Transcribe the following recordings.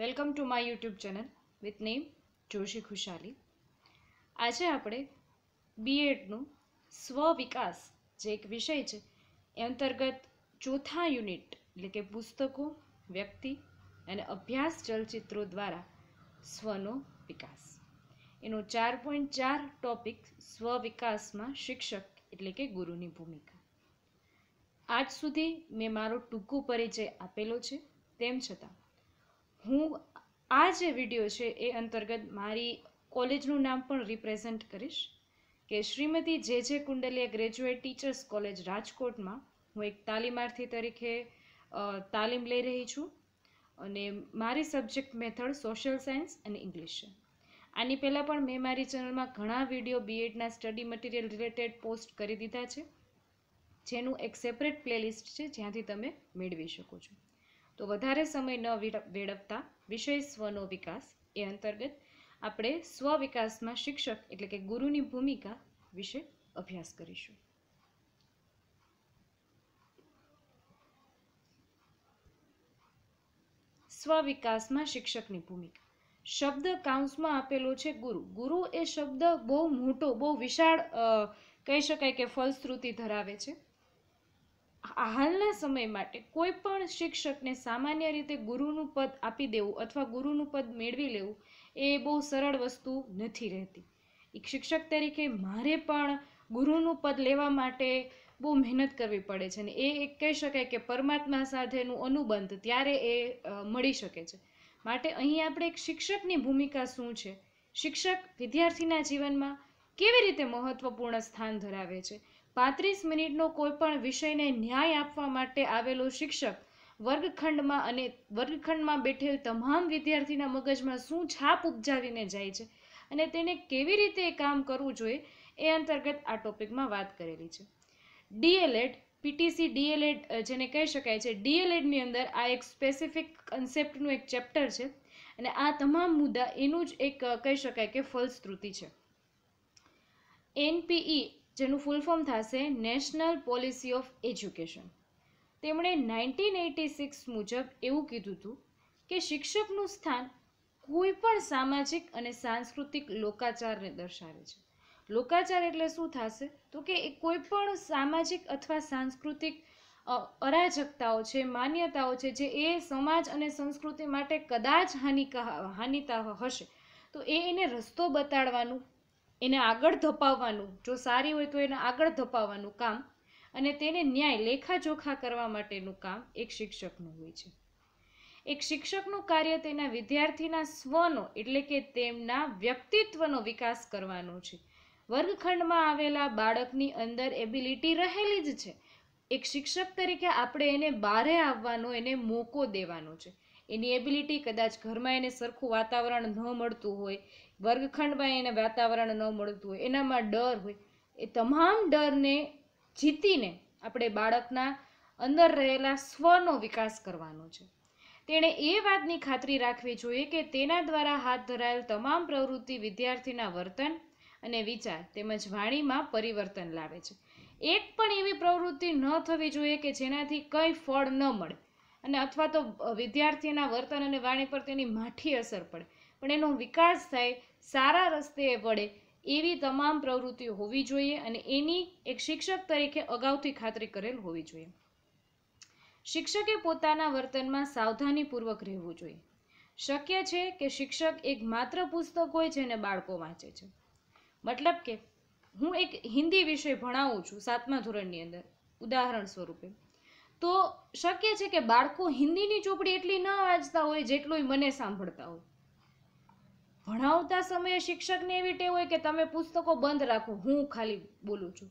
welcome to my YouTube channel with name Joshi Khushali આજે આપણે બીએડનું વિકાસ જે એક વિષય છે એ અંતર્ગત ચોથા યુનિટ એટલે કે પુસ્તકો વ્યક્તિ અને અભ્યાસ ચલચિત્રો દ્વારા સ્વનો વિકાસ એનો ચાર પોઈન્ટ ચાર ટોપિક સ્વ વિકાસમાં શિક્ષક એટલે કે ગુરુની ભૂમિકા આજ સુધી મેં મારો ટૂંકો પરિચય આપેલો છે તેમ છતાં હું આ જે વિડીયો છે એ અંતર્ગત મારી કોલેજનું નામ પણ રિપ્રેઝેન્ટ કરીશ કે શ્રીમતી જે જે કુંડલિયા ગ્રેજ્યુએટ ટીચર્સ કોલેજ રાજકોટમાં હું એક તાલીમાર્થી તરીકે તાલીમ લઈ રહી છું અને મારી સબ્જેક્ટ મેથડ સોશિયલ સાયન્સ અને ઇંગ્લિશ છે આની પહેલાં પણ મેં મારી ચેનલમાં ઘણા વિડીયો બીએડના સ્ટડી મટીરિયલ રિલેટેડ પોસ્ટ કરી દીધા છે જેનું એક સેપરેટ પ્લેલિસ્ટ છે જ્યાંથી તમે મેળવી શકો છો તો વધારે સમય ન વેડફતા વિષય સ્વનો વિકાસ એ અંતર્ગત આપણે સ્વ વિકાસમાં શિક્ષક એટલે કે ગુરુની ભૂમિકા વિશે અભ્યાસ કરીશું સ્વ વિકાસમાં શિક્ષકની ભૂમિકા શબ્દ કાઉન્સમાં આપેલો છે ગુરુ ગુરુ એ શબ્દ બહુ મોટો બહુ વિશાળ કહી શકાય કે ફલશ્રુતિ ધરાવે છે હાલના સમય માટે કોઈ પણ શિક્ષકને સામાન્ય રીતે ગુરુનું પદ આપી દેવું અથવા ગુરુનું પદ મેળવી લેવું એ બહુ સરળ વસ્તુ નથી રહેતી એક શિક્ષક તરીકે મારે પણ ગુરુનું પદ લેવા માટે બહુ મહેનત કરવી પડે છે અને એ કહી શકાય કે પરમાત્મા સાથેનું અનુબંધ ત્યારે એ મળી શકે છે માટે અહીં આપણે એક શિક્ષકની ભૂમિકા શું છે શિક્ષક વિદ્યાર્થીના જીવનમાં કેવી રીતે મહત્વપૂર્ણ સ્થાન ધરાવે છે પાંત્રીસ મિનિટનો કોઈપણ વિષયને ન્યાય આપવા માટે આવેલો શિક્ષક વર્ગખંડમાં અને વર્ગખંડમાં બેઠેલ તમામ વિદ્યાર્થીના મગજમાં શું છાપ ઉપજાવીને જાય છે અને તેને કેવી રીતે કામ કરવું જોઈએ એ અંતર્ગત આ ટોપિકમાં વાત કરેલી છે ડીએલએડ પીટીસી ડીએલએડ જેને કહી શકાય છે ડીએલએડની અંદર આ એક સ્પેસિફિક કન્સેપ્ટનું એક ચેપ્ટર છે અને આ તમામ મુદ્દા એનું જ એક કહી શકાય કે ફલશ્રુતિ છે એનપીઈ જેનું ફૂલ ફોર્મ થશે નેશનલ પોલિસી ઓફ એજ્યુકેશન તેમણે નાઇન્ટીન એટી સિક્સ મુજબ એવું કીધું હતું કે શિક્ષકનું સ્થાન કોઈ પણ સામાજિક અને સાંસ્કૃતિક લોકાચારને દર્શાવે છે લોકાચાર એટલે શું થશે તો કે એ કોઈ પણ સામાજિક અથવા સાંસ્કૃતિક અરાજકતાઓ છે માન્યતાઓ છે જે એ સમાજ અને સંસ્કૃતિ માટે કદાચ હાનિકા હાનિતા હશે તો એ એને રસ્તો બતાડવાનું એને આગળ ધપાવવાનું જો સારી હોય તો એને આગળ ધપાવવાનું કામ અને તેને ન્યાય લેખાજોખા કરવા માટેનું કામ એક શિક્ષકનું હોય છે એક શિક્ષકનું કાર્ય તેના વિદ્યાર્થીના સ્વનો એટલે કે તેમના વ્યક્તિત્વનો વિકાસ કરવાનો છે વર્ગખંડમાં આવેલા બાળકની અંદર એબિલિટી રહેલી જ છે એક શિક્ષક તરીકે આપણે એને બારે આવવાનો એને મોકો દેવાનો છે એની એબિલિટી કદાચ ઘરમાં એને સરખું વાતાવરણ ન મળતું હોય વર્ગખંડમાં એને વાતાવરણ ન મળતું હોય એનામાં ડર હોય એ તમામ ડરને જીતીને આપણે બાળકના અંદર રહેલા સ્વનો વિકાસ કરવાનો છે તેણે એ વાતની ખાતરી રાખવી જોઈએ કે તેના દ્વારા હાથ ધરાયેલ તમામ પ્રવૃત્તિ વિદ્યાર્થીના વર્તન અને વિચાર તેમજ વાણીમાં પરિવર્તન લાવે છે એક પણ એવી પ્રવૃત્તિ ન થવી જોઈએ કે જેનાથી કંઈ ફળ ન મળે અને અથવા તો વિદ્યાર્થીના વર્તન અને વાણી પર તેની માઠી અસર પડે પણ એનો વિકાસ થાય સારા રસ્તે એ વળે એવી તમામ પ્રવૃત્તિ હોવી જોઈએ અને એની એક શિક્ષક તરીકે અગાઉથી ખાતરી કરેલ હોવી જોઈએ શિક્ષકે પોતાના વર્તનમાં સાવધાનીપૂર્વક રહેવું જોઈએ શક્ય છે કે શિક્ષક એક માત્ર પુસ્તક હોય છે જેને બાળકો વાંચે છે મતલબ કે હું એક હિન્દી વિષય ભણાવું છું સાતમા ધોરણની અંદર ઉદાહરણ સ્વરૂપે તો શક્ય છે કે બાળકો હિન્દીની ચોપડી એટલી ન વાંચતા હોય જેટલું મને સાંભળતા હોય ભણાવતા સમયે શિક્ષકને એવી ટેવ હોય કે તમે પુસ્તકો બંધ રાખો હું ખાલી બોલું છું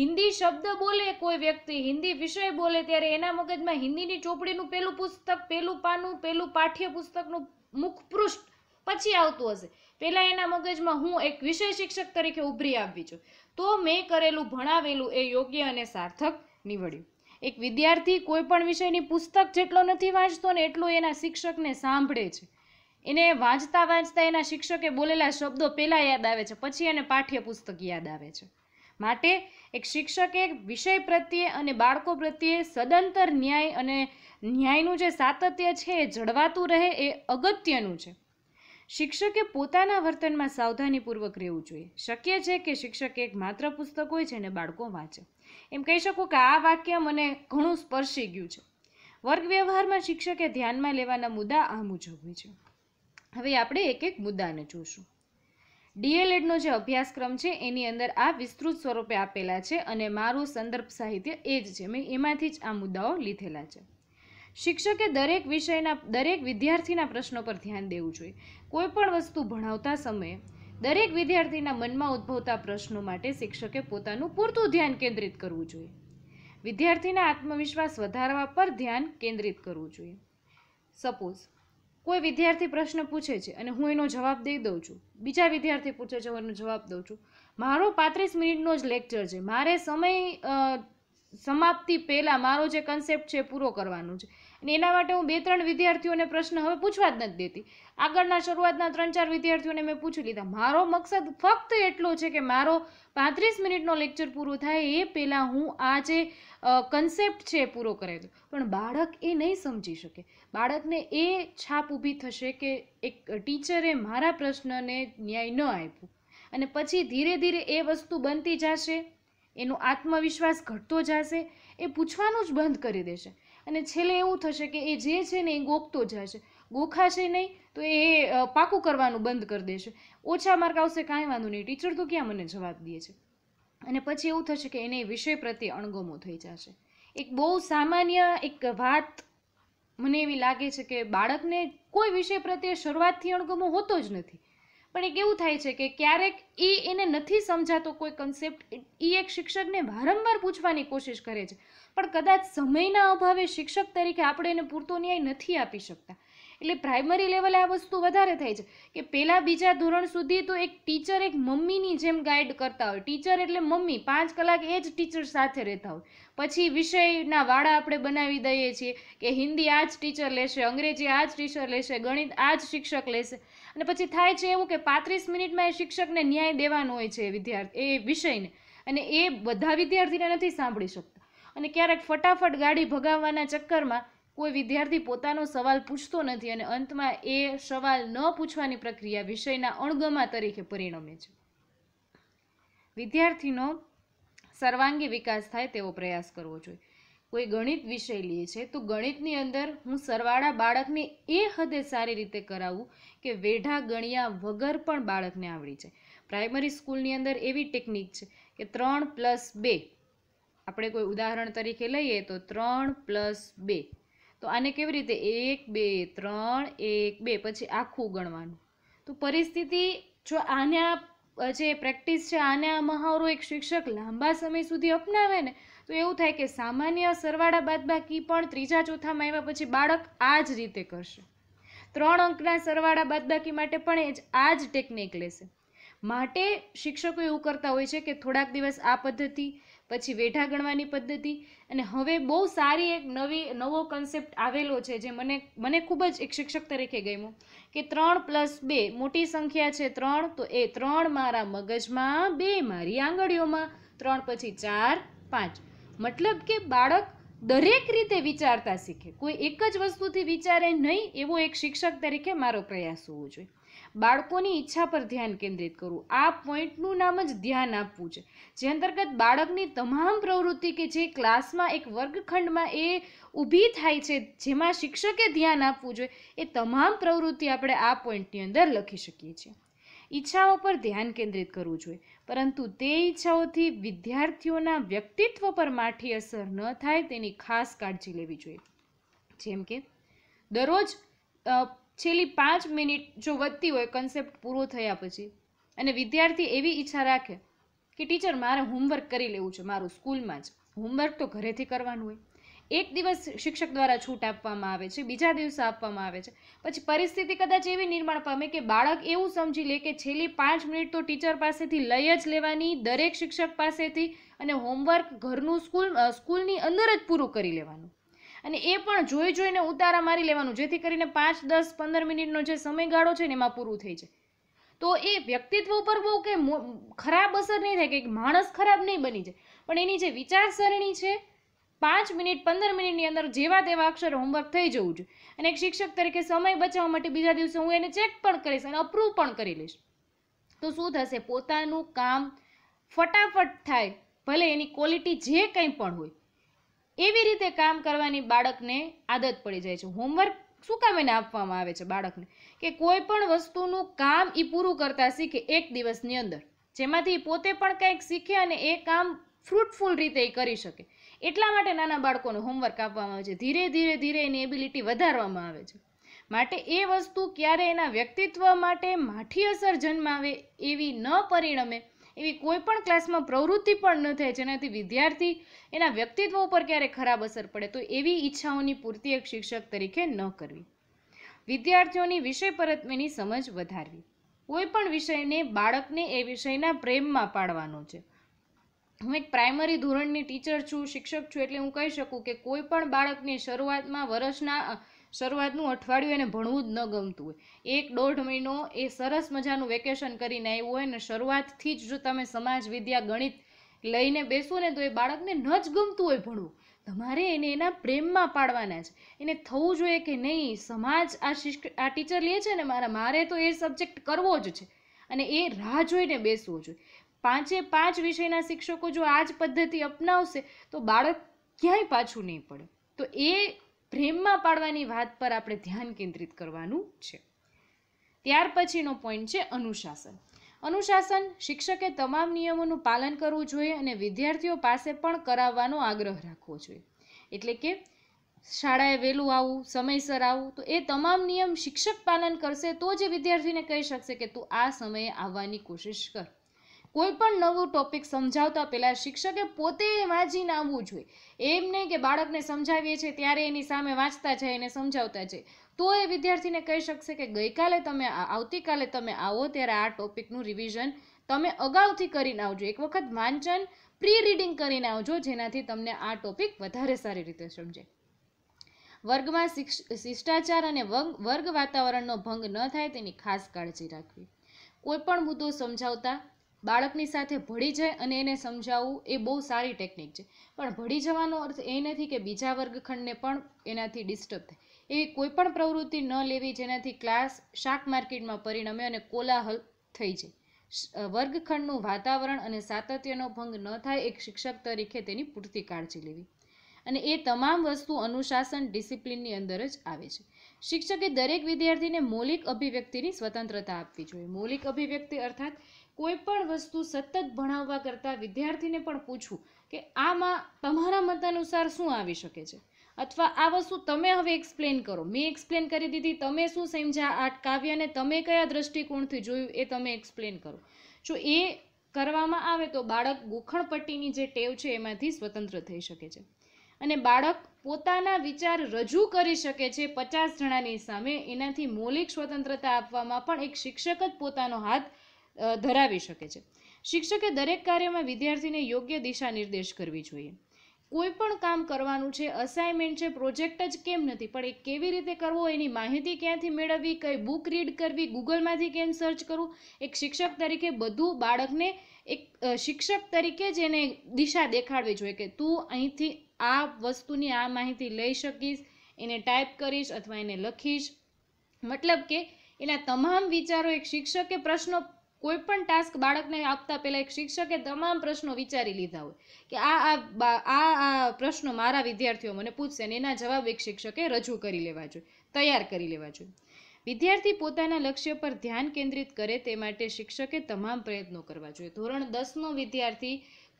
હિન્દી શબ્દ બોલે કોઈ વ્યક્તિ હિન્દી વિષય બોલે ત્યારે એના મગજમાં હિન્દીની ચોપડીનું પહેલું પુસ્તક પહેલું પાનું પહેલું પાઠ્ય પુસ્તકનું મુખપૃષ્ઠ પછી આવતું હશે પહેલાં એના મગજમાં હું એક વિષય શિક્ષક તરીકે ઉભરી આવી છું તો મેં કરેલું ભણાવેલું એ યોગ્ય અને સાર્થક નીવડ્યું એક વિદ્યાર્થી કોઈ પણ વિષયની પુસ્તક જેટલો નથી વાંચતો ને એટલું એના શિક્ષકને સાંભળે છે એને વાંચતા વાંચતા એના શિક્ષકે બોલેલા શબ્દો પહેલાં યાદ આવે છે પછી એને પાઠ્યપુસ્તક યાદ આવે છે માટે એક શિક્ષકે વિષય પ્રત્યે અને બાળકો પ્રત્યે સદંતર ન્યાય અને ન્યાયનું જે સાતત્ય છે એ જળવાતું રહે એ અગત્યનું છે શિક્ષકે પોતાના વર્તનમાં સાવધાનીપૂર્વક રહેવું જોઈએ શક્ય છે કે શિક્ષક એક માત્ર પુસ્તક હોય છે અને બાળકો વાંચે એમ કહી શકું કે આ વાક્ય મને ઘણું સ્પર્શી ગયું છે વર્ગ વ્યવહારમાં શિક્ષકે ધ્યાનમાં લેવાના મુદ્દા આ મુજબ હોય છે હવે આપણે એક એક મુદ્દાને જોશું ડીએલએડનો જે અભ્યાસક્રમ છે એની અંદર આ વિસ્તૃત સ્વરૂપે આપેલા છે અને મારું સંદર્ભ સાહિત્ય એ જ છે મેં એમાંથી જ આ મુદ્દાઓ લીધેલા છે શિક્ષકે દરેક વિષયના દરેક વિદ્યાર્થીના પ્રશ્નો પર ધ્યાન દેવું જોઈએ કોઈપણ વસ્તુ ભણાવતા સમયે દરેક વિદ્યાર્થીના મનમાં ઉદ્ભવતા પ્રશ્નો માટે શિક્ષકે પોતાનું પૂરતું ધ્યાન કેન્દ્રિત કરવું જોઈએ વિદ્યાર્થીના આત્મવિશ્વાસ વધારવા પર ધ્યાન કેન્દ્રિત કરવું જોઈએ સપોઝ કોઈ વિદ્યાર્થી પ્રશ્ન પૂછે છે અને હું એનો જવાબ દઈ દઉં છું બીજા વિદ્યાર્થી પૂછે છે હું એનો જવાબ દઉં છું મારો પાંત્રીસ મિનિટનો જ લેક્ચર છે મારે સમય સમાપ્તિ પહેલાં મારો જે કન્સેપ્ટ છે પૂરો કરવાનો છે અને એના માટે હું બે ત્રણ વિદ્યાર્થીઓને પ્રશ્ન હવે પૂછવા જ નથી દેતી આગળના શરૂઆતના ત્રણ ચાર વિદ્યાર્થીઓને મેં પૂછી લીધા મારો મકસદ ફક્ત એટલો છે કે મારો પાંત્રીસ મિનિટનો લેક્ચર પૂરો થાય એ પહેલાં હું આ જે કન્સેપ્ટ છે પૂરો કરે દઉં પણ બાળક એ નહીં સમજી શકે બાળકને એ છાપ ઊભી થશે કે એક ટીચરે મારા પ્રશ્નને ન્યાય ન આપ્યો અને પછી ધીરે ધીરે એ વસ્તુ બનતી જશે એનો આત્મવિશ્વાસ ઘટતો જશે એ પૂછવાનું જ બંધ કરી દેશે અને છેલ્લે એવું થશે કે એ જે છે ને એ ગોખતો જશે ગોખાશે નહીં તો એ પાકું કરવાનું બંધ કરી દેશે ઓછા માર્ક આવશે કાંઈ વાંધો નહીં ટીચર તો ક્યાં મને જવાબ દે છે અને પછી એવું થશે કે એને વિષય પ્રત્યે અણગમો થઈ જશે એક બહુ સામાન્ય એક વાત મને એવી લાગે છે કે બાળકને કોઈ વિષય પ્રત્યે શરૂઆતથી અણગમો હોતો જ નથી પણ એ કેવું થાય છે કે ક્યારેક એ એને નથી સમજાતો કોઈ કન્સેપ્ટ એ એક શિક્ષકને વારંવાર પૂછવાની કોશિશ કરે છે પણ કદાચ સમયના અભાવે શિક્ષક તરીકે આપણે એને પૂરતો ન્યાય નથી આપી શકતા એટલે પ્રાઇમરી લેવલે આ વસ્તુ વધારે થાય છે કે પહેલાં બીજા ધોરણ સુધી તો એક ટીચર એક મમ્મીની જેમ ગાઈડ કરતા હોય ટીચર એટલે મમ્મી પાંચ કલાક એ જ ટીચર સાથે રહેતા હોય પછી વિષયના વાળા આપણે બનાવી દઈએ છીએ કે હિન્દી આ જ ટીચર લેશે અંગ્રેજી આ જ ટીચર લેશે ગણિત આ જ શિક્ષક લેશે અને પછી થાય છે એવું કે પાંત્રીસ મિનિટમાં એ શિક્ષકને ન્યાય દેવાનો હોય છે વિદ્યાર્થી એ વિષયને અને એ બધા વિદ્યાર્થીને નથી સાંભળી શકતા અને ક્યારેક ફટાફટ ગાડી ભગાવવાના ચક્કરમાં કોઈ વિદ્યાર્થી પોતાનો સવાલ પૂછતો નથી અને અંતમાં એ સવાલ ન પૂછવાની પ્રક્રિયા વિષયના અણગમા તરીકે પરિણમે છે વિદ્યાર્થીનો સર્વાંગી વિકાસ થાય તેવો પ્રયાસ કરવો જોઈએ કોઈ ગણિત વિષય લે છે તો ગણિતની અંદર હું સરવાળા બાળકને એ હદે સારી રીતે કરાવું કે વેઢા ગણ્યા વગર પણ બાળકને આવડી જાય પ્રાઇમરી સ્કૂલની અંદર એવી ટેકનિક છે કે ત્રણ પ્લસ બે આપણે કોઈ ઉદાહરણ તરીકે લઈએ તો ત્રણ પ્લસ બે તો આને કેવી રીતે એક બે ત્રણ એક બે પછી આખું ગણવાનું તો પરિસ્થિતિ જો આને આ જે પ્રેક્ટિસ છે આને આ મહાવરો એક શિક્ષક લાંબા સમય સુધી અપનાવે ને તો એવું થાય કે સામાન્ય સરવાળા બાદબાકી પણ ત્રીજા ચોથામાં આવ્યા પછી બાળક આ જ રીતે કરશે ત્રણ અંકના સરવાળા બાદબાકી માટે પણ એ જ આ જ ટેકનિક લેશે માટે શિક્ષકો એવું કરતા હોય છે કે થોડાક દિવસ આ પદ્ધતિ પછી વેઢા ગણવાની પદ્ધતિ અને હવે બહુ સારી એક નવી નવો કન્સેપ્ટ આવેલો છે જે મને મને ખૂબ જ એક શિક્ષક તરીકે ગમ્યું કે ત્રણ પ્લસ બે મોટી સંખ્યા છે ત્રણ તો એ ત્રણ મારા મગજમાં બે મારી આંગળીઓમાં ત્રણ પછી ચાર પાંચ મતલબ કે બાળક દરેક રીતે વિચારતા શીખે કોઈ એક જ વસ્તુથી વિચારે નહીં એવો એક શિક્ષક તરીકે મારો પ્રયાસ હોવો જોઈએ બાળકોની ઈચ્છા પર ધ્યાન કેન્દ્રિત કરવું આ પોઈન્ટનું નામ જ ધ્યાન આપવું છે જે અંતર્ગત બાળકની તમામ પ્રવૃત્તિ કે જે ક્લાસમાં એક વર્ગખંડમાં એ ઊભી થાય છે જેમાં શિક્ષકે ધ્યાન આપવું જોઈએ એ તમામ પ્રવૃત્તિ આપણે આ પોઈન્ટની અંદર લખી શકીએ છીએ ઈચ્છાઓ પર ધ્યાન કેન્દ્રિત કરવું જોઈએ પરંતુ તે ઈચ્છાઓથી વિદ્યાર્થીઓના વ્યક્તિત્વ પર માઠી અસર ન થાય તેની ખાસ કાળજી લેવી જોઈએ જેમ કે દરરોજ છેલ્લી પાંચ મિનિટ જો વધતી હોય કન્સેપ્ટ પૂરો થયા પછી અને વિદ્યાર્થી એવી ઈચ્છા રાખે કે ટીચર મારે હોમવર્ક કરી લેવું છે મારું સ્કૂલમાં જ હોમવર્ક તો ઘરેથી કરવાનું હોય એક દિવસ શિક્ષક દ્વારા છૂટ આપવામાં આવે છે બીજા દિવસે આપવામાં આવે છે પછી પરિસ્થિતિ કદાચ એવી નિર્માણ પામે કે બાળક એવું સમજી લે કે છેલ્લી પાંચ મિનિટ તો ટીચર પાસેથી લઈ જ લેવાની દરેક શિક્ષક પાસેથી અને હોમવર્ક ઘરનું સ્કૂલ સ્કૂલની અંદર જ પૂરું કરી લેવાનું અને એ પણ જોઈ જોઈને ઉતારા મારી લેવાનું જેથી કરીને પાંચ દસ પંદર મિનિટનો જે સમયગાળો છે ને એમાં પૂરું થઈ જાય તો એ વ્યક્તિત્વ ઉપર બહુ કે ખરાબ અસર નહીં થાય કે માણસ ખરાબ નહીં બની જાય પણ એની જે વિચારસરણી છે પાંચ મિનિટ પંદર મિનિટની અંદર જેવા તેવા અક્ષર હોમવર્ક થઈ જવું જોઈએ અને એક શિક્ષક તરીકે સમય બચાવવા માટે બીજા દિવસે હું એને ચેક પણ કરીશ અને અપ્રૂવ પણ કરી લઈશ તો શું થશે પોતાનું કામ ફટાફટ થાય ભલે એની ક્વોલિટી જે કંઈ પણ હોય એવી રીતે કામ કરવાની બાળકને આદત પડી જાય છે હોમવર્ક શું કામ એને આપવામાં આવે છે બાળકને કે કોઈ પણ વસ્તુનું કામ એ પૂરું કરતા શીખે એક દિવસની અંદર જેમાંથી પોતે પણ કંઈક શીખે અને એ કામ ફ્રૂટફુલ રીતે એ કરી શકે એટલા માટે નાના બાળકોને હોમવર્ક આપવામાં આવે છે ધીરે ધીરે ધીરે એની એબિલિટી વધારવામાં આવે છે માટે એ વસ્તુ ક્યારે એના વ્યક્તિત્વ માટે માઠી અસર જન્માવે એવી ન પરિણમે એવી કોઈ પણ ક્લાસમાં પ્રવૃત્તિ પણ ન થાય જેનાથી વિદ્યાર્થી એના વ્યક્તિત્વ ઉપર ક્યારેય ખરાબ અસર પડે તો એવી ઈચ્છાઓની પૂર્તિ એક શિક્ષક તરીકે ન કરવી વિદ્યાર્થીઓની વિષય પરત્વેની સમજ વધારવી કોઈ પણ વિષયને બાળકને એ વિષયના પ્રેમમાં પાડવાનો છે હું એક પ્રાઇમરી ધોરણની ટીચર છું શિક્ષક છું એટલે હું કહી શકું કે કોઈ પણ બાળકને શરૂઆતમાં વર્ષના શરૂઆતનું અઠવાડિયું એને ભણવું જ ન ગમતું હોય એક દોઢ મહિનો એ સરસ મજાનું વેકેશન કરીને આવ્યું હોય ને શરૂઆતથી જ જો તમે સમાજ વિદ્યા ગણિત લઈને બેસો ને તો એ બાળકને ન જ ગમતું હોય ભણવું તમારે એને એના પ્રેમમાં પાડવાના છે એને થવું જોઈએ કે નહીં સમાજ આ શિક્ષ આ ટીચર લે છે ને મારા મારે તો એ સબ્જેક્ટ કરવો જ છે અને એ રાહ જોઈને બેસવો જોઈએ પાંચે પાંચ વિષયના શિક્ષકો જો આ જ પદ્ધતિ અપનાવશે તો બાળક ક્યાંય પાછું નહીં પડે તો એ પ્રેમમાં પાડવાની વાત પર આપણે ધ્યાન કેન્દ્રિત કરવાનું છે ત્યાર પછીનો પોઈન્ટ છે અનુશાસન અનુશાસન શિક્ષકે તમામ નિયમોનું પાલન કરવું જોઈએ અને વિદ્યાર્થીઓ પાસે પણ કરાવવાનો આગ્રહ રાખવો જોઈએ એટલે કે શાળાએ વહેલું આવું સમયસર આવું તો એ તમામ નિયમ શિક્ષક પાલન કરશે તો જ વિદ્યાર્થીને કહી શકશે કે તું આ સમયે આવવાની કોશિશ કર કોઈ પણ નવું ટોપિક સમજાવતા પહેલાં શિક્ષકે પોતે વાંચીને આવવું જોઈએ એમ નહીં કે બાળકને સમજાવીએ છીએ ત્યારે એની સામે વાંચતા જાય એને સમજાવતા જાય તો એ વિદ્યાર્થીને કહી શકશે કે ગઈકાલે તમે આવતીકાલે તમે આવો ત્યારે આ ટોપિકનું રિવિઝન તમે અગાઉથી કરીને આવજો એક વખત વાંચન પ્રી રીડિંગ કરીને આવજો જેનાથી તમને આ ટોપિક વધારે સારી રીતે સમજાય વર્ગમાં શિષ્ટાચાર અને વર્ગ વાતાવરણનો ભંગ ન થાય તેની ખાસ કાળજી રાખવી કોઈપણ મુદ્દો સમજાવતા બાળકની સાથે ભળી જાય અને એને સમજાવવું એ બહુ સારી ટેકનિક છે પણ ભળી જવાનો અર્થ એ નથી કે બીજા વર્ગખંડને પણ એનાથી ડિસ્ટર્બ થાય એવી કોઈ પણ પ્રવૃત્તિ ન લેવી જેનાથી ક્લાસ શાક માર્કેટમાં પરિણમે અને કોલાહલ થઈ જાય વર્ગખંડનું વાતાવરણ અને સાતત્યનો ભંગ ન થાય એક શિક્ષક તરીકે તેની પૂરતી કાળજી લેવી અને એ તમામ વસ્તુ અનુશાસન ડિસિપ્લિનની અંદર જ આવે છે શિક્ષકે દરેક વિદ્યાર્થીને મૌલિક અભિવ્યક્તિની સ્વતંત્રતા આપવી જોઈએ મૌલિક અભિવ્યક્તિ અર્થાત કોઈ પણ વસ્તુ સતત ભણાવવા કરતાં વિદ્યાર્થીને પણ પૂછવું કે આમાં તમારા મત અનુસાર શું આવી શકે છે અથવા આ વસ્તુ તમે હવે એક્સપ્લેન કરો મેં એક્સપ્લેન કરી દીધી તમે શું સમજ્યા આ કાવ્યને તમે કયા દ્રષ્ટિકોણથી જોયું એ તમે એક્સપ્લેન કરો જો એ કરવામાં આવે તો બાળક ગોખણપટ્ટીની જે ટેવ છે એમાંથી સ્વતંત્ર થઈ શકે છે અને બાળક પોતાના વિચાર રજૂ કરી શકે છે પચાસ જણાની સામે એનાથી મૌલિક સ્વતંત્રતા આપવામાં પણ એક શિક્ષક જ પોતાનો હાથ ધરાવી શકે છે શિક્ષકે દરેક કાર્યમાં વિદ્યાર્થીને યોગ્ય દિશા નિર્દેશ કરવી જોઈએ કોઈ પણ કામ કરવાનું છે અસાઇનમેન્ટ છે પ્રોજેક્ટ જ કેમ નથી પણ એ કેવી રીતે કરવો એની માહિતી ક્યાંથી મેળવવી કઈ બુક રીડ કરવી ગૂગલમાંથી કેમ સર્ચ કરવું એક શિક્ષક તરીકે બધું બાળકને એક શિક્ષક તરીકે જ એને દિશા દેખાડવી જોઈએ કે તું અહીંથી આ વસ્તુની આ માહિતી લઈ શકીશ એને ટાઈપ કરીશ અથવા એને લખીશ મતલબ કે એના તમામ વિચારો એક શિક્ષકે પ્રશ્નો કોઈ પણ ટાસ્ક બાળકને આપતા પહેલાં એક શિક્ષકે તમામ પ્રશ્નો વિચારી લીધા હોય કે આ આ આ પ્રશ્નો મારા વિદ્યાર્થીઓ મને પૂછશે અને એના જવાબ એક શિક્ષકે રજૂ કરી લેવા જોઈએ તૈયાર કરી લેવા જોઈએ વિદ્યાર્થી પોતાના લક્ષ્ય પર ધ્યાન કેન્દ્રિત કરે તે માટે શિક્ષકે તમામ પ્રયત્નો કરવા જોઈએ ધોરણ દસનો વિદ્યાર્થી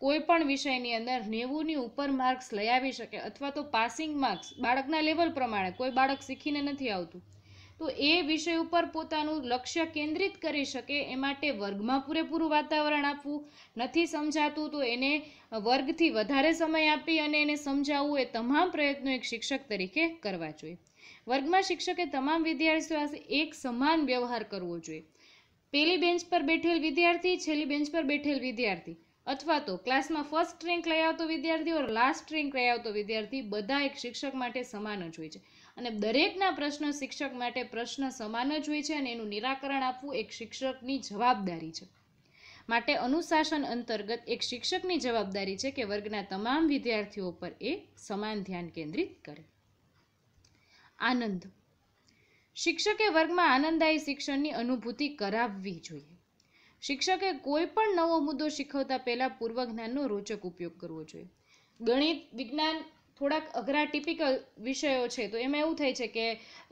કોઈપણ વિષયની અંદર નેવુંની ઉપર માર્ક્સ લઈ આવી શકે અથવા તો પાસિંગ માર્ક્સ બાળકના લેવલ પ્રમાણે કોઈ બાળક શીખીને નથી આવતું તો એ વિષય ઉપર પોતાનું લક્ષ્ય કેન્દ્રિત કરી શકે એ માટે વર્ગમાં પૂરેપૂરું વાતાવરણ આપવું નથી સમજાતું તો એને વર્ગથી વધારે સમય આપી અને એને સમજાવવું એ તમામ પ્રયત્નો એક શિક્ષક તરીકે કરવા જોઈએ વર્ગમાં શિક્ષકે તમામ વિદ્યાર્થીઓ સાથે એક સમાન વ્યવહાર કરવો જોઈએ પેલી બેન્ચ પર બેઠેલ વિદ્યાર્થી છેલ્લી બેન્ચ પર બેઠેલ વિદ્યાર્થી અથવા તો ક્લાસમાં ફર્સ્ટ રેન્ક લઈ આવતો વિદ્યાર્થી ઓર લાસ્ટ રેન્ક લઈ આવતો વિદ્યાર્થી બધા એક શિક્ષક માટે સમાન જ હોય છે અને દરેકના પ્રશ્ન શિક્ષક માટે પ્રશ્ન સમાન જ હોય છે અને એનું નિરાકરણ આપવું એક શિક્ષકની જવાબદારી છે માટે અનુશાસન અંતર્ગત એક શિક્ષકની જવાબદારી છે કે વર્ગના તમામ વિદ્યાર્થીઓ પર એ સમાન ધ્યાન કેન્દ્રિત કરે આનંદ શિક્ષકે વર્ગમાં આનંદદાયી શિક્ષણની અનુભૂતિ કરાવવી જોઈએ શિક્ષકે કોઈ પણ નવો મુદ્દો શીખવતા પહેલાં જ્ઞાનનો રોચક ઉપયોગ કરવો જોઈએ ગણિત વિજ્ઞાન થોડાક અઘરા ટિપિકલ વિષયો છે તો એમાં એવું થાય છે કે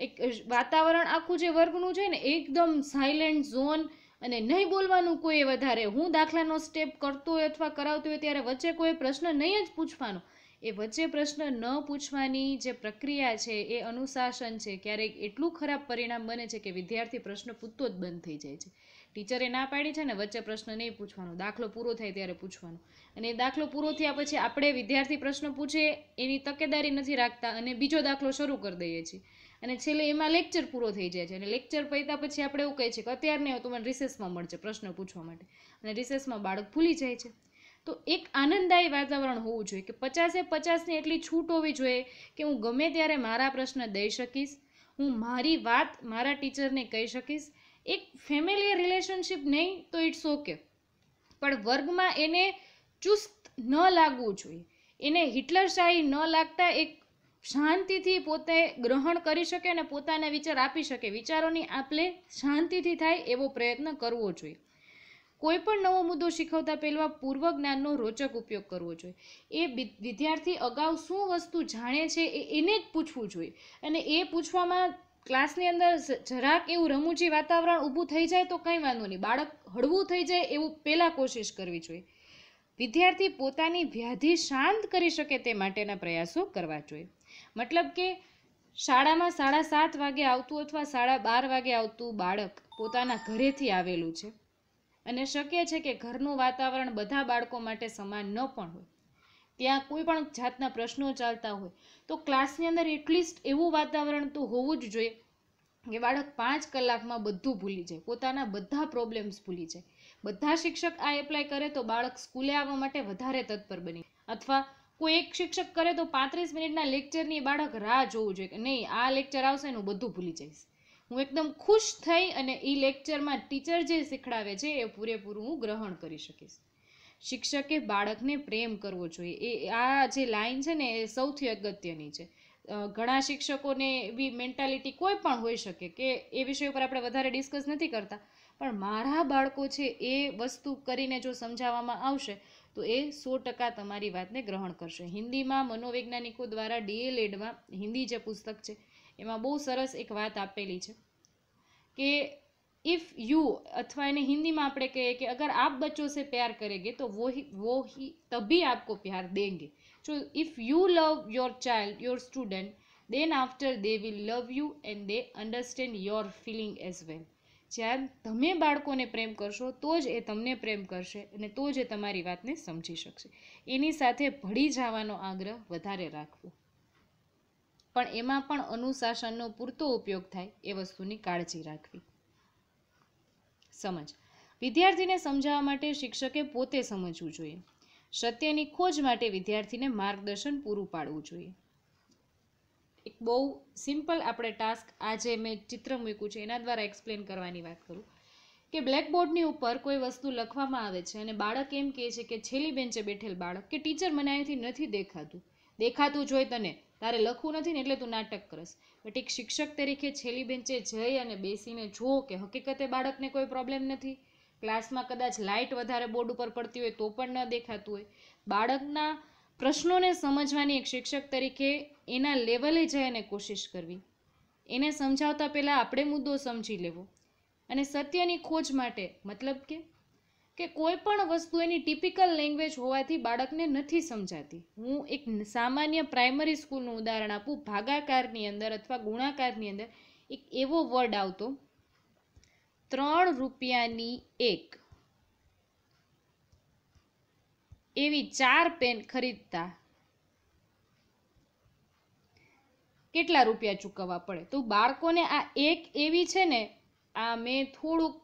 એક વાતાવરણ આખું જે વર્ગનું છે ને એકદમ સાયલેન્ટ ઝોન અને નહીં બોલવાનું કોઈ વધારે હું દાખલાનો સ્ટેપ કરતો હોય અથવા કરાવતો હોય ત્યારે વચ્ચે કોઈ પ્રશ્ન નહીં જ પૂછવાનો એ વચ્ચે પ્રશ્ન ન પૂછવાની જે પ્રક્રિયા છે એ અનુશાસન છે ક્યારેક એટલું ખરાબ પરિણામ બને છે કે વિદ્યાર્થી પ્રશ્ન પૂછતો જ બંધ થઈ જાય છે ટીચરે ના પાડી છે ને વચ્ચે પ્રશ્ન નહીં પૂછવાનો દાખલો પૂરો થાય ત્યારે પૂછવાનો અને દાખલો પૂરો થયા પછી આપણે વિદ્યાર્થી પ્રશ્ન પૂછે એની તકેદારી નથી રાખતા અને બીજો દાખલો શરૂ કરી દઈએ છીએ અને છેલ્લે એમાં લેક્ચર પૂરો થઈ જાય છે અને લેક્ચર પૈતા પછી આપણે એવું કહીએ છીએ કે અત્યારે નહીં તો રિસેસમાં મળશે પ્રશ્ન પૂછવા માટે અને રિસેસમાં બાળક ભૂલી જાય છે તો એક આનંદદાયી વાતાવરણ હોવું જોઈએ કે પચાસે પચાસની એટલી છૂટ હોવી જોઈએ કે હું ગમે ત્યારે મારા પ્રશ્ન દઈ શકીશ હું મારી વાત મારા ટીચરને કહી શકીશ એક ફેમિલી રિલેશનશિપ નહીં તો ઇટ્સ ઓકે પણ વર્ગમાં એને ચુસ્ત ન લાગવું જોઈએ એને હિટલરશાહી ન લાગતા એક શાંતિથી પોતે ગ્રહણ કરી શકે અને પોતાના વિચાર આપી શકે વિચારોની આપલે શાંતિથી થાય એવો પ્રયત્ન કરવો જોઈએ કોઈ પણ નવો મુદ્દો શીખવતા પહેલાં પૂર્વ જ્ઞાનનો રોચક ઉપયોગ કરવો જોઈએ એ વિદ્યાર્થી અગાઉ શું વસ્તુ જાણે છે એને જ પૂછવું જોઈએ અને એ પૂછવામાં ક્લાસની અંદર જરાક એવું રમૂજી વાતાવરણ ઊભું થઈ જાય તો કંઈ વાંધો નહીં બાળક હળવું થઈ જાય એવું પહેલાં કોશિશ કરવી જોઈએ વિદ્યાર્થી પોતાની વ્યાધિ શાંત કરી શકે તે માટેના પ્રયાસો કરવા જોઈએ મતલબ કે શાળામાં સાડા સાત વાગે આવતું અથવા સાડા બાર વાગે આવતું બાળક પોતાના ઘરેથી આવેલું છે અને શક્ય છે કે ઘરનું વાતાવરણ બધા બાળકો માટે સમાન ન પણ હોય ત્યાં કોઈ પણ જાતના પ્રશ્નો ચાલતા હોય તો ક્લાસની અંદર એટલીસ્ટ એવું વાતાવરણ તો હોવું જ જોઈએ કે બાળક પાંચ કલાકમાં બધું ભૂલી જાય પોતાના બધા પ્રોબ્લેમ્સ ભૂલી જાય બધા શિક્ષક આ એપ્લાય કરે તો બાળક સ્કૂલે આવવા માટે વધારે તત્પર બની અથવા કોઈ એક શિક્ષક કરે તો પાંત્રીસ મિનિટના લેક્ચરની બાળક રાહ જોવું જોઈએ કે નહીં આ લેક્ચર આવશે ને હું બધું ભૂલી જઈશ હું એકદમ ખુશ થઈ અને એ લેક્ચરમાં ટીચર જે શીખડાવે છે એ પૂરેપૂરું હું ગ્રહણ કરી શકીશ શિક્ષકે બાળકને પ્રેમ કરવો જોઈએ એ આ જે લાઈન છે ને એ સૌથી અગત્યની છે ઘણા શિક્ષકોને એવી મેન્ટાલિટી કોઈ પણ હોઈ શકે કે એ વિષય ઉપર આપણે વધારે ડિસ્કસ નથી કરતા પણ મારા બાળકો છે એ વસ્તુ કરીને જો સમજાવવામાં આવશે તો એ સો ટકા તમારી વાતને ગ્રહણ કરશે હિન્દીમાં મનોવૈજ્ઞાનિકો દ્વારા ડીએલએડમાં હિન્દી જે પુસ્તક છે એમાં બહુ સરસ એક વાત આપેલી છે કે ઇફ યુ અથવા એને હિન્દીમાં આપણે કહીએ કે અગર આપ બચ્ચો સે પ્યાર કરેગે તો વો ही વો ही તભી આપકો પ્યાર દેંગે જો if you love your child your student then after they will love you and they understand your feeling as well જ્યારે તમે બાળકોને પ્રેમ કરશો તો જ એ તમને પ્રેમ કરશે અને તો જ એ તમારી વાતને સમજી શકશે એની સાથે ભળી જવાનો આગ્રહ વધારે રાખવો પણ એમાં પણ અનુશાસનનો પૂરતો ઉપયોગ થાય એ વસ્તુની કાળજી રાખવી સમજ વિદ્યાર્થીને સમજાવવા માટે શિક્ષકે પોતે સમજવું જોઈએ સત્યની ખોજ માટે વિદ્યાર્થીને માર્ગદર્શન પૂરું પાડવું જોઈએ એક બહુ સિમ્પલ આપણે ટાસ્ક આજે મેં ચિત્ર મૂક્યું છે એના દ્વારા એક્સપ્લેન કરવાની વાત કરું કે બ્લેકબોર્ડની ઉપર કોઈ વસ્તુ લખવામાં આવે છે અને બાળક એમ કહે છે કે છેલ્લી બેન્ચે બેઠેલ બાળક કે ટીચર મને અહીંથી નથી દેખાતું દેખાતું જોઈ તને તારે લખવું નથી ને એટલે તું નાટક કરસ બટ એક શિક્ષક તરીકે છેલ્લી બેન્ચે જઈ અને બેસીને જુઓ કે હકીકતે બાળકને કોઈ પ્રોબ્લેમ નથી ક્લાસમાં કદાચ લાઇટ વધારે બોર્ડ ઉપર પડતી હોય તો પણ ન દેખાતું હોય બાળકના પ્રશ્નોને સમજવાની એક શિક્ષક તરીકે એના લેવલે જઈ અને કોશિશ કરવી એને સમજાવતા પહેલાં આપણે મુદ્દો સમજી લેવો અને સત્યની ખોજ માટે મતલબ કે કે કોઈ પણ વસ્તુ એની ટિપિકલ લેંગ્વેજ હોવાથી બાળકને નથી સમજાતી હું એક સામાન્ય પ્રાઇમરી સ્કૂલનું ઉદાહરણ આપું ભાગાકારની અંદર અથવા ગુણાકારની અંદર એક એવો વર્ડ આવતો ત્રણ રૂપિયાની એક એવી ચાર પેન ખરીદતા કેટલા રૂપિયા ચૂકવવા પડે તો બાળકોને આ એક એવી છે ને આ મેં થોડુંક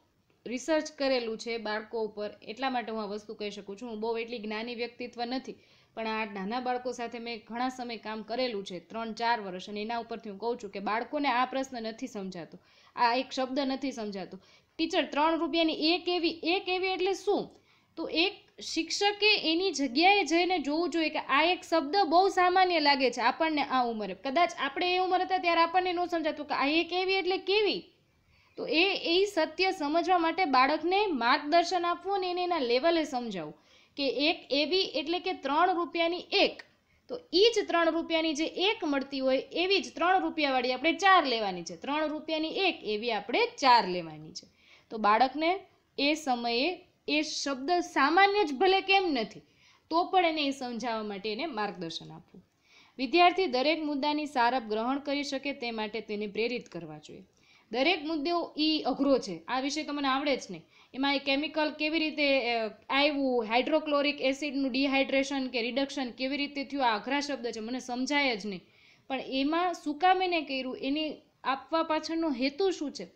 રિસર્ચ કરેલું છે બાળકો ઉપર એટલા માટે હું આ વસ્તુ કહી શકું છું હું બહુ એટલી જ્ઞાની વ્યક્તિત્વ નથી પણ આ નાના બાળકો સાથે મેં ઘણા સમય કામ કરેલું છે ત્રણ ચાર વર્ષ અને એના ઉપરથી હું કહું છું કે બાળકોને આ પ્રશ્ન નથી સમજાતો આ એક શબ્દ નથી સમજાતો ટીચર ત્રણ રૂપિયાની એક એવી એક એવી એટલે શું તો એક શિક્ષકે એની જગ્યાએ જઈને જોવું જોઈએ કે આ એક શબ્દ બહુ સામાન્ય લાગે છે આપણને આ ઉંમરે કદાચ આપણે એ ઉંમર હતા ત્યારે આપણને ન સમજાતું કે આ એક એવી એટલે કેવી તો એ એ સત્ય સમજવા માટે બાળકને માર્ગદર્શન આપવું અને એને એના લેવલે સમજાવવું કે એક એવી એટલે કે ત્રણ રૂપિયાની એક તો એ જ ત્રણ રૂપિયાની જે એક મળતી હોય એવી જ ત્રણ રૂપિયાવાળી આપણે ચાર લેવાની છે ત્રણ રૂપિયાની એક એવી આપણે ચાર લેવાની છે તો બાળકને એ સમયે એ શબ્દ સામાન્ય જ ભલે કેમ નથી તો પણ એને એ સમજાવવા માટે એને માર્ગદર્શન આપવું વિદ્યાર્થી દરેક મુદ્દાની સારપ ગ્રહણ કરી શકે તે માટે તેને પ્રેરિત કરવા જોઈએ દરેક મુદ્દો એ અઘરો છે આ વિષય તમને આવડે જ નહીં એમાં એ કેમિકલ કેવી રીતે આવ્યું હાઇડ્રોક્લોરિક એસિડનું ડિહાઇડ્રેશન કે રિડક્શન કેવી રીતે થયું આ અઘરા શબ્દ છે મને સમજાય જ નહીં પણ એમાં સુકામીને કર્યું એની આપવા પાછળનો હેતુ શું છે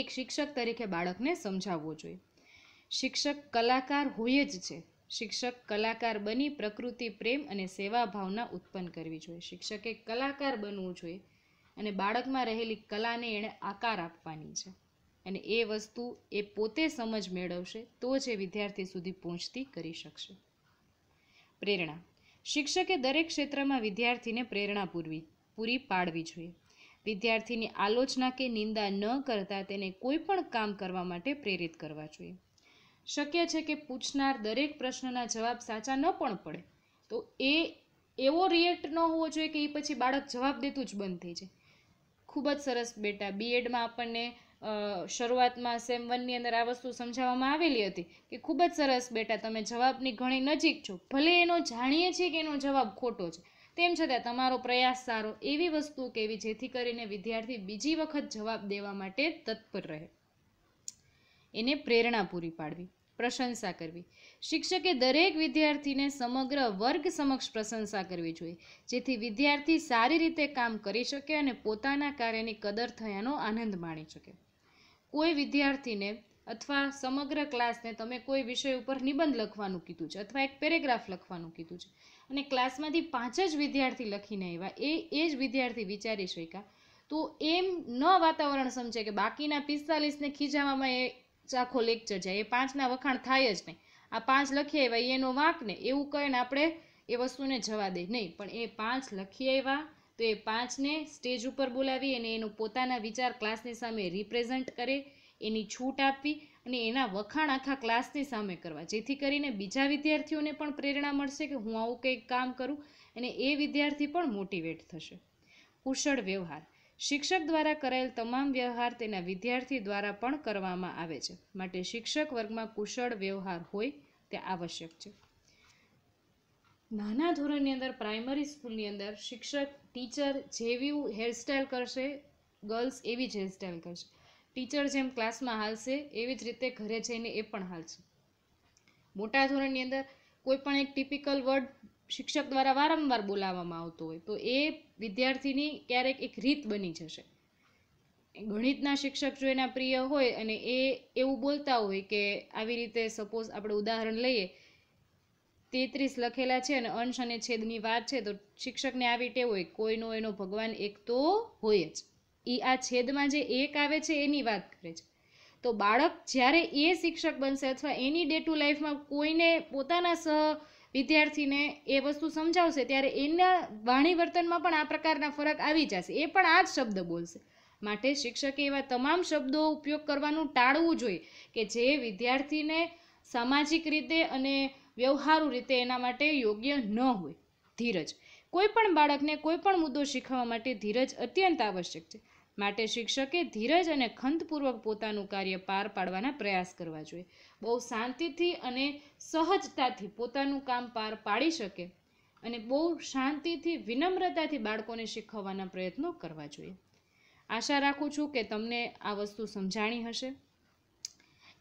એક શિક્ષક તરીકે બાળકને સમજાવવો જોઈએ શિક્ષક કલાકાર હોય જ છે શિક્ષક કલાકાર બની પ્રકૃતિ પ્રેમ અને સેવા ભાવના ઉત્પન્ન કરવી જોઈએ શિક્ષકે કલાકાર બનવું જોઈએ અને બાળકમાં રહેલી કલાને એણે આકાર આપવાની છે અને એ વસ્તુ એ પોતે સમજ મેળવશે તો જ એ વિદ્યાર્થી સુધી પહોંચતી કરી શકશે પ્રેરણા શિક્ષકે દરેક ક્ષેત્રમાં વિદ્યાર્થીને પ્રેરણા પૂરવી પૂરી પાડવી જોઈએ વિદ્યાર્થીની આલોચના કે નિંદા ન કરતા તેને કોઈ પણ કામ કરવા માટે પ્રેરિત કરવા જોઈએ શક્ય છે કે પૂછનાર દરેક પ્રશ્નના જવાબ સાચા ન પણ પડે તો એ એવો રિએક્ટ ન હોવો જોઈએ કે એ પછી બાળક જવાબ દેતું જ બંધ થઈ જાય ખૂબ જ સરસ બેટા બીએડમાં આપણને શરૂઆતમાં સેમ વનની અંદર આ વસ્તુ સમજાવવામાં આવેલી હતી કે ખૂબ જ સરસ બેટા તમે જવાબની ઘણી નજીક છો ભલે એનો જાણીએ છીએ કે એનો જવાબ ખોટો છે તેમ છતાં તમારો પ્રયાસ સારો એવી વસ્તુ કેવી જેથી કરીને વિદ્યાર્થી બીજી વખત જવાબ દેવા માટે તત્પર રહે એને પ્રેરણા પૂરી પાડવી પ્રશંસા કરવી શિક્ષકે દરેક વિદ્યાર્થીને સમગ્ર વર્ગ સમક્ષ પ્રશંસા કરવી જોઈએ જેથી વિદ્યાર્થી સારી રીતે કામ કરી શકે અને પોતાના કાર્યની કદર થયાનો આનંદ માણી શકે કોઈ વિદ્યાર્થીને અથવા સમગ્ર ક્લાસને તમે કોઈ વિષય ઉપર નિબંધ લખવાનું કીધું છે અથવા એક પેરેગ્રાફ લખવાનું કીધું છે અને ક્લાસમાંથી પાંચ જ વિદ્યાર્થી લખીને આવ્યા એ એ જ વિદ્યાર્થી વિચારી શક્યા તો એમ ન વાતાવરણ સમજે કે બાકીના પિસ્તાલીસને ખીજાવામાં એ આખો લેક્ચર જાય એ પાંચના વખાણ થાય જ નહીં આ પાંચ લખી આવ્યા એનો વાંક ને એવું કહીને આપણે એ વસ્તુને જવા દે નહીં પણ એ પાંચ લખી આવ્યા તો એ પાંચને સ્ટેજ ઉપર બોલાવી અને એનો પોતાના વિચાર ક્લાસની સામે રિપ્રેઝન્ટ કરે એની છૂટ આપવી અને એના વખાણ આખા ક્લાસની સામે કરવા જેથી કરીને બીજા વિદ્યાર્થીઓને પણ પ્રેરણા મળશે કે હું આવું કંઈક કામ કરું અને એ વિદ્યાર્થી પણ મોટિવેટ થશે કુશળ વ્યવહાર શિક્ષક દ્વારા કરાયેલ તમામ વ્યવહાર તેના વિદ્યાર્થી દ્વારા પણ કરવામાં આવે છે માટે શિક્ષક વર્ગમાં કુશળ વ્યવહાર હોય તે આવશ્યક છે નાના ધોરણની અંદર પ્રાઇમરી સ્કૂલની અંદર શિક્ષક ટીચર જેવી હેરસ્ટાઇલ કરશે ગર્લ્સ એવી જ હેરસ્ટાઇલ કરશે ટીચર જેમ ક્લાસમાં હાલશે એવી જ રીતે ઘરે જઈને એ પણ હાલશે મોટા ધોરણની અંદર કોઈ પણ એક ટિપિકલ વર્ડ શિક્ષક દ્વારા વારંવાર બોલાવવામાં આવતો હોય તો એ વિદ્યાર્થીની ક્યારેક એક રીત બની જશે ગણિતના શિક્ષક જો એના પ્રિય હોય અને એ એવું બોલતા હોય કે આવી રીતે સપોઝ આપણે ઉદાહરણ લઈએ તેત્રીસ લખેલા છે અને અંશ અને છેદની વાત છે તો શિક્ષકને આવી ટેવ હોય કોઈનો એનો ભગવાન એક તો હોય જ એ આ છેદમાં જે એક આવે છે એની વાત કરે છે તો બાળક જ્યારે એ શિક્ષક બનશે અથવા એની ડે ટુ લાઈફમાં કોઈને પોતાના સહ વિદ્યાર્થીને એ વસ્તુ સમજાવશે ત્યારે એના વાણી વર્તનમાં પણ આ પ્રકારના ફરક આવી જશે એ પણ આ જ શબ્દ બોલશે માટે શિક્ષકે એવા તમામ શબ્દો ઉપયોગ કરવાનું ટાળવું જોઈએ કે જે વિદ્યાર્થીને સામાજિક રીતે અને વ્યવહારુ રીતે એના માટે યોગ્ય ન હોય ધીરજ કોઈ પણ બાળકને કોઈ પણ મુદ્દો શીખવવા માટે ધીરજ અત્યંત આવશ્યક છે માટે શિક્ષકે ધીરજ અને ખંતપૂર્વક પોતાનું કાર્ય પાર પાડવાના પ્રયાસ કરવા જોઈએ બહુ શાંતિથી અને સહજતાથી પોતાનું કામ પાર પાડી શકે અને બહુ શાંતિથી વિનમ્રતાથી બાળકોને શીખવવાના પ્રયત્નો કરવા જોઈએ આશા રાખું છું કે તમને આ વસ્તુ સમજાણી હશે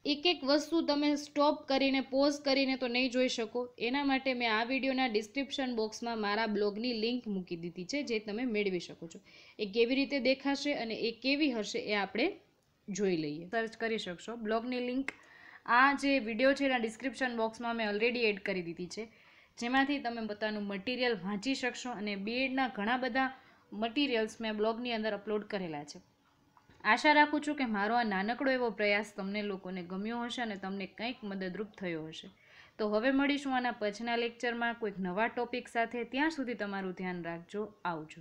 એક એક વસ્તુ તમે સ્ટોપ કરીને પોઝ કરીને તો નહીં જોઈ શકો એના માટે મેં આ વિડીયોના ડિસ્ક્રિપ્શન બોક્સમાં મારા બ્લોગની લિંક મૂકી દીધી છે જે તમે મેળવી શકો છો એ કેવી રીતે દેખાશે અને એ કેવી હશે એ આપણે જોઈ લઈએ સર્ચ કરી શકશો બ્લોગની લિંક આ જે વિડીયો છે એના ડિસ્ક્રિપ્શન બોક્સમાં મેં ઓલરેડી એડ કરી દીધી છે જેમાંથી તમે પોતાનું મટીરિયલ વાંચી શકશો અને બીએડના ઘણા બધા મટીરિયલ્સ મેં બ્લોગની અંદર અપલોડ કરેલા છે આશા રાખું છું કે મારો આ નાનકડો એવો પ્રયાસ તમને લોકોને ગમ્યો હશે અને તમને કંઈક મદદરૂપ થયો હશે તો હવે મળીશું આના પછીના લેક્ચરમાં કોઈક નવા ટોપિક સાથે ત્યાં સુધી તમારું ધ્યાન રાખજો આવજો